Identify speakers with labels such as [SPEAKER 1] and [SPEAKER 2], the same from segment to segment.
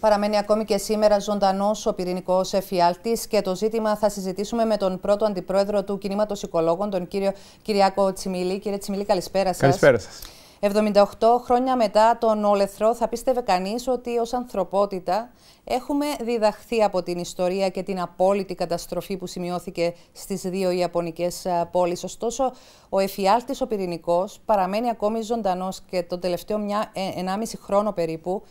[SPEAKER 1] Παραμένει ακόμη και σήμερα ζωντανός ο πυρηνικός εφιάλτης και το ζήτημα θα συζητήσουμε με τον πρώτο αντιπρόεδρο του κινήματος οικολόγων, τον κύριο Κυριάκο Τσιμιλή. Κύριε Τσιμιλή, καλησπέρα σας. Καλησπέρα σας. 78 χρόνια μετά τον Ολεθρό θα πίστευε κανείς ότι ως ανθρωπότητα έχουμε διδαχθεί από την ιστορία και την απόλυτη καταστροφή που σημειώθηκε στις δύο Ιαπωνικές πόλεις. Ωστόσο, ο εφιάλτης ο πυρηνικός παραμένει ακόμη ζωντανός και το τελευταίο 1,5 ε, χρόνο περίπου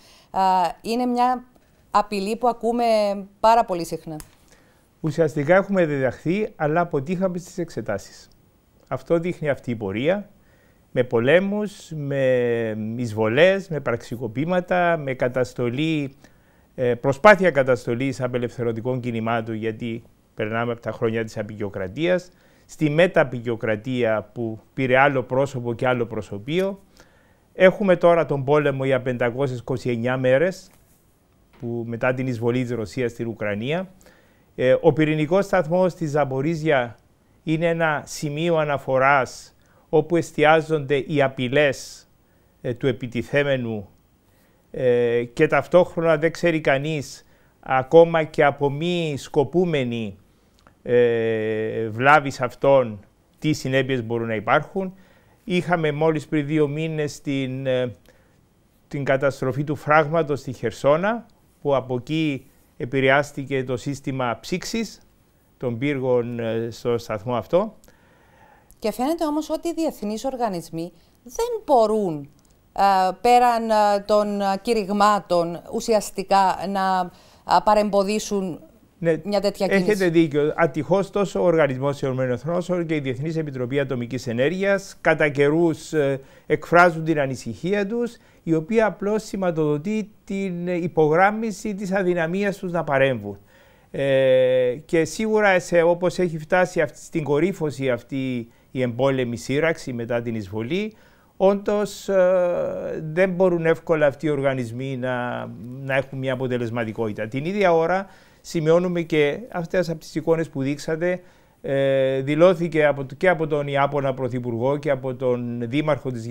[SPEAKER 1] είναι μια απειλή που ακούμε πάρα πολύ συχνά.
[SPEAKER 2] Ουσιαστικά έχουμε διδαχθεί, αλλά αποτύχαμε στις εξετάσεις. Αυτό δείχνει αυτή η πορεία με πολέμους, με εισβολές, με πραξικοπήματα, με καταστολή, ε, προσπάθεια καταστολής απελευθερωτικών κινημάτων γιατί περνάμε από τα χρόνια της απεικιοκρατίας, στη μεταπικιοκρατία που πήρε άλλο πρόσωπο και άλλο προσωπείο. Έχουμε τώρα τον πόλεμο για 529 μέρες που μετά την εισβολή της Ρωσίας στην Ουκρανία. Ε, ο πυρηνικός σταθμός της Ζαμπορίζια είναι ένα σημείο αναφοράς όπου εστιάζονται οι απειλές ε, του επιτιθέμενου ε, και ταυτόχρονα δεν ξέρει κανείς ακόμα και από μη σκοπούμενη ε, βλάβης αυτών τι συνέπειες μπορούν να υπάρχουν. Είχαμε μόλις πριν δύο μήνες την, ε, την καταστροφή του φράγματος στη Χερσόνα που από εκεί επηρεάστηκε το σύστημα ψήξης των πύργων στο σταθμό αυτό
[SPEAKER 1] και φαίνεται όμως ότι οι διεθνείς οργανισμοί δεν μπορούν ε, πέραν ε, των κηρυγμάτων ουσιαστικά να ε, παρεμποδίσουν ναι, μια τέτοια κίνηση. Έχετε
[SPEAKER 2] δίκιο. Ατυχώς τόσο ο Οργανισμός ΕΕ και η Διεθνής Επιτροπή Ατομικής Ενέργειας κατά καιρούς εκφράζουν την ανησυχία τους, η οποία απλώς σηματοδοτεί την υπογράμμιση της αδυναμίας τους να παρέμβουν. Ε, και σίγουρα σε, όπως έχει φτάσει αυτή, στην κορύφωση αυτή η εμπόλεμη σύραξη μετά την εισβολή, όντως ε, δεν μπορούν εύκολα αυτοί οι οργανισμοί να, να έχουν μια αποτελεσματικότητα. Την ίδια ώρα σημειώνουμε και αυτές από τις εικόνες που δείξατε, ε, δηλώθηκε από, και από τον Ιάπωνα Πρωθυπουργό και από τον Δήμαρχο της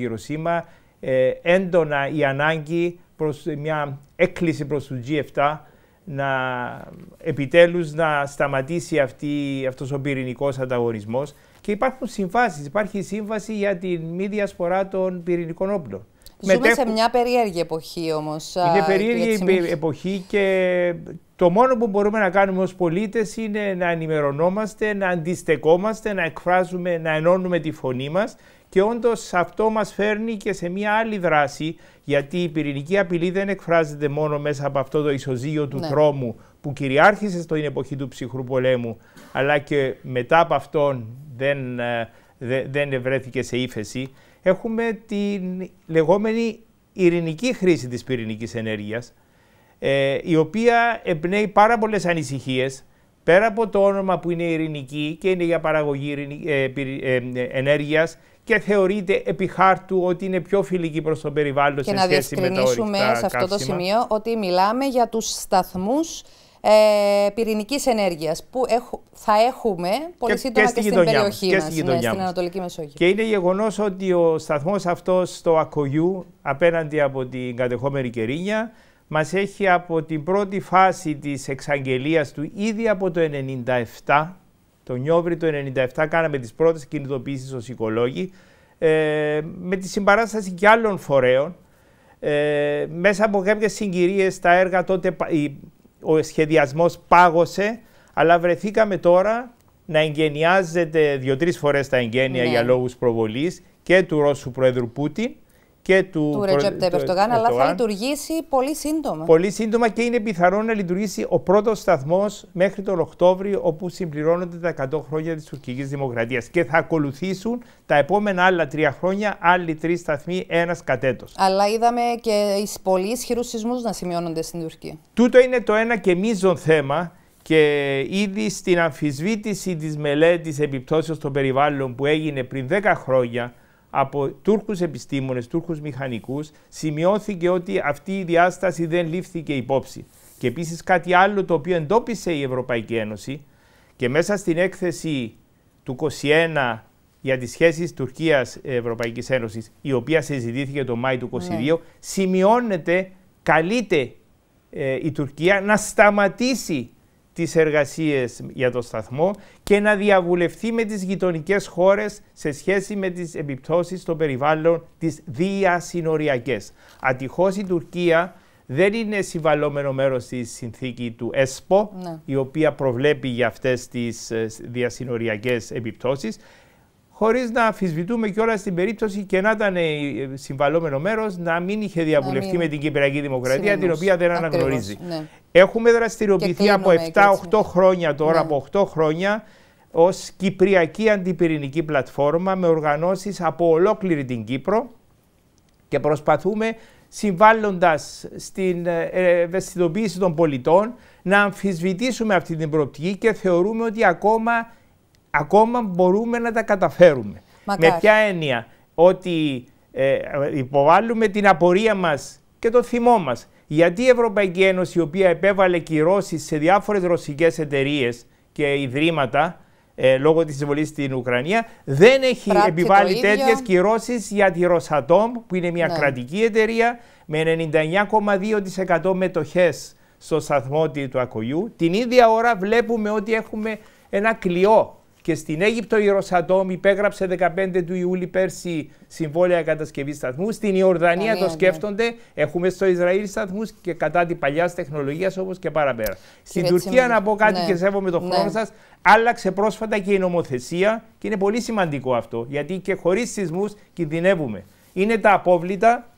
[SPEAKER 2] ε, έντονα η ανάγκη προς μια έκκληση προς τους G7 να επιτέλους να σταματήσει αυτή, αυτός ο πυρηνικός ανταγωνισμός και υπάρχουν συμβάσεις, υπάρχει σύμβαση για τη μη διασπορά των πυρηνικών όπλων. Ζούμε σε μια
[SPEAKER 1] περίεργη εποχή όμως. Είναι περίεργη
[SPEAKER 2] εποχή και το μόνο που μπορούμε να κάνουμε ως πολίτες είναι να ενημερωνόμαστε, να αντιστεκόμαστε, να εκφράζουμε, να ενώνουμε τη φωνή μας και όντως αυτό μας φέρνει και σε μια άλλη δράση γιατί η πυρηνική απειλή δεν εκφράζεται μόνο μέσα από αυτό το ισοζύγιο του ναι. τρόμου που κυριάρχησε στην εποχή του ψυχρού πολέμου αλλά και μετά από αυτόν δεν, ε, δεν βρέθηκε σε ύφεση έχουμε την λεγόμενη ειρηνική χρήση της πυρηνικής ενέργειας, ε, η οποία εμπνέει πάρα πολλές ανησυχίες, πέρα από το όνομα που είναι ειρηνική και είναι για παραγωγή ε, ε, ενέργειας και θεωρείται επί χάρτου ότι είναι πιο φιλική προς το περιβάλλον και σε σχέση με να διευκρινίσουμε σε αυτό το σημείο
[SPEAKER 1] ότι μιλάμε για τους σταθμούς ε, πυρηνικής ενέργειας που θα έχουμε πολύ και, σύντομα και, στην περιοχή μας, και στην ναι, Ανατολική Μεσόγειο.
[SPEAKER 2] Και είναι γεγονός ότι ο σταθμός αυτός στο Ακογιού απέναντι από την κατεχόμενη Κερίνια μας έχει από την πρώτη φάση της εξαγγελίας του ήδη από το 97, το Νιόβρη το 97 κάναμε τις πρώτες κινητοποιήσεις ως οικολόγοι, ε, με τη συμπαράσταση και άλλων φορέων, ε, μέσα από κάποιες συγκυρίες τα έργα τότε, ο σχεδιασμός πάγωσε, αλλά βρεθήκαμε τώρα να εγγενιάζεται δύο-τρει φορές τα εγγένεια ναι. για λόγους προβολής και του Ρώσου Πρόεδρου Πούτιν και του, του Recep Tayyip αλλά θα
[SPEAKER 1] λειτουργήσει πολύ σύντομα. Πολύ
[SPEAKER 2] σύντομα και είναι πιθανό να λειτουργήσει ο πρώτος σταθμός μέχρι τον Οκτώβριο, όπου συμπληρώνονται τα 100 χρόνια της τουρκικής δημοκρατίας. Και θα ακολουθήσουν τα επόμενα άλλα τρία χρόνια, άλλοι τρεις σταθμοί, ένας κατέτο.
[SPEAKER 1] Αλλά είδαμε και πολύ ισχυρούς σεισμούς να σημειώνονται στην Τουρκία.
[SPEAKER 2] Τούτο είναι το ένα και μείζον θέμα. Και ήδη στην αμφισβήτηση της μελέτης επιπτώσεως των περιβάλλων που έγινε πριν 10 χρόνια, από Τούρκους επιστήμονες, Τούρκους μηχανικούς, σημειώθηκε ότι αυτή η διάσταση δεν λήφθηκε υπόψη. Και επίσης κάτι άλλο το οποίο εντόπισε η Ευρωπαϊκή Ένωση και μέσα στην έκθεση του 21 για τις σχέσεις Τουρκίας-Ευρωπαϊκής Ένωσης, η οποία συζητήθηκε το Μάη του 2022, ναι. σημειώνεται, καλείται ε, η Τουρκία να σταματήσει τις εργασίες για το σταθμό και να διαβουλευτεί με τις γειτονικές χώρες σε σχέση με τις επιπτώσεις στο περιβάλλον τις διασυνοριακές. Ατυχώς η Τουρκία δεν είναι συμβαλόμενο μέρος στη συνθήκη του ΕΣΠΟ, ναι. η οποία προβλέπει για αυτές τις ε, διασυνοριακές επιπτώσεις χωρίς να και όλα την περίπτωση και να ήταν ε, συμβαλόμενο μέρος να μην είχε διαβουλευτεί με την Κυπριακή Δημοκρατία, την οποία δεν αναγνωρίζει. Ναι. Έχουμε δραστηριοποιηθεί από 7-8 χρόνια τώρα, ναι. από 8 χρονια τωρα απο 8 χρονια ως Κυπριακή Αντιπυρηνική Πλατφόρμα με οργανώσεις από ολόκληρη την Κύπρο και προσπαθούμε συμβάλλοντας στην ε, ε, ευαισθητοποίηση των πολιτών να αμφισβητήσουμε αυτή την προοπτική και θεωρούμε ότι ακόμα ακόμα μπορούμε να τα καταφέρουμε. Με ποια έννοια, ότι ε, υποβάλλουμε την απορία μας και το θυμό μας. Γιατί η Ευρωπαϊκή Ένωση, η οποία επέβαλε κυρώσεις σε διάφορες ρωσικές εταιρείες και ιδρύματα, ε, λόγω της εισβολής στην Ουκρανία, δεν έχει επιβάλλει επιβάλει τέτοιες κυρώσεις για τη Ρωσατόμ, που είναι μια ναι. κρατική εταιρεία, με 99,2% μετοχές στο σταθμό του Ακογιού. Την ίδια ώρα βλέπουμε ότι έχουμε ένα κλειό και στην Αίγυπτο η Ρωσατόμ υπέγραψε 15 του Ιούλη πέρσι συμβόλαια κατασκευής σταθμού. Στην Ιορδανία το σκέφτονται. Ναι. Έχουμε στο Ισραήλ σταθμούς και κατά της παλιάς τεχνολογίας όπως και παραπέρα. Στην Τουρκία, να πω κάτι ναι. και σέβομαι τον ναι. χρόνο σας, άλλαξε πρόσφατα και η νομοθεσία και είναι πολύ σημαντικό αυτό. Γιατί και χωρίς σεισμούς κινδυνεύουμε. Είναι τα απόβλητα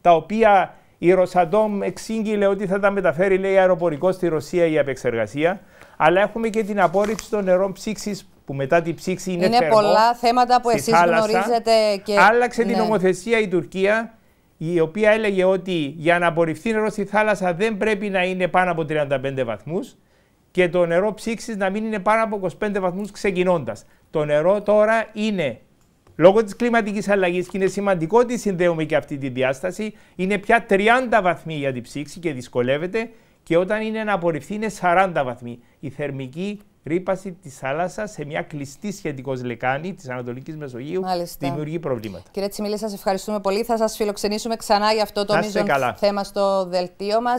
[SPEAKER 2] τα οποία η Ρωσατόμ εξήγηλε ότι θα τα μεταφέρει λέει αεροπορικό στη Ρωσία για απεξεργασία, Αλλά έχουμε και την απόρριψη των νερών ψήξης που μετά την ψήξη είναι, είναι θερμό. πολλά
[SPEAKER 1] θέματα που εσείς θάλασσα. γνωρίζετε. Και... Άλλαξε ναι. την
[SPEAKER 2] νομοθεσία η Τουρκία, η οποία έλεγε ότι για να απορριφθεί νερό στη θάλασσα δεν πρέπει να είναι πάνω από 35 βαθμούς και το νερό ψήξης να μην είναι πάνω από 25 βαθμούς ξεκινώντας. Το νερό τώρα είναι Λόγω της κλιματικής αλλαγής, και είναι σημαντικό ότι συνδέουμε και αυτή τη διάσταση, είναι πια 30 βαθμοί για την ψήξη και δυσκολεύεται. Και όταν είναι να απορριφθεί, είναι 40 βαθμοί. Η θερμική ρήπαση της θάλασσας σε μια κλειστή σχετικός λεκάνη της Ανατολικής Μεσογείου δημιουργεί προβλήματα.
[SPEAKER 1] Κύριε Τσιμίλη, σας ευχαριστούμε πολύ. Θα σας φιλοξενήσουμε ξανά για αυτό το μείζον θέμα στο δελτίο μας.